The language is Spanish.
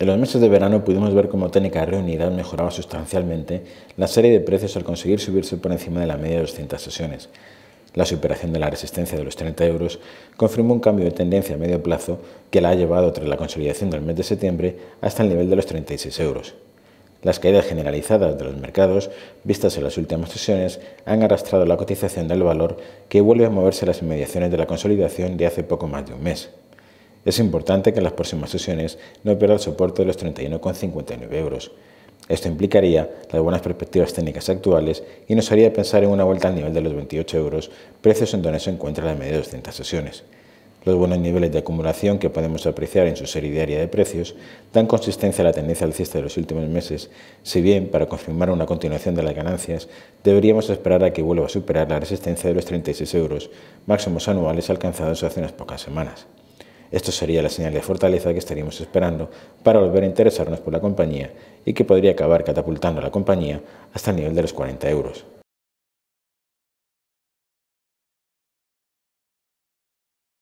En los meses de verano pudimos ver cómo Técnica Reunidad mejoraba sustancialmente la serie de precios al conseguir subirse por encima de la media de 200 sesiones. La superación de la resistencia de los 30 euros confirmó un cambio de tendencia a medio plazo que la ha llevado tras la consolidación del mes de septiembre hasta el nivel de los 36 euros. Las caídas generalizadas de los mercados, vistas en las últimas sesiones, han arrastrado la cotización del valor que vuelve a moverse a las inmediaciones de la consolidación de hace poco más de un mes. Es importante que en las próximas sesiones no pierda el soporte de los 31,59 euros. Esto implicaría las buenas perspectivas técnicas actuales y nos haría pensar en una vuelta al nivel de los 28 euros, precios en donde se encuentra la media de 200 sesiones. Los buenos niveles de acumulación que podemos apreciar en su serie diaria de precios dan consistencia a la tendencia alcista de los últimos meses, si bien para confirmar una continuación de las ganancias deberíamos esperar a que vuelva a superar la resistencia de los 36 euros, máximos anuales alcanzados hace unas pocas semanas. Esto sería la señal de fortaleza que estaríamos esperando para volver a interesarnos por la compañía y que podría acabar catapultando a la compañía hasta el nivel de los 40 euros.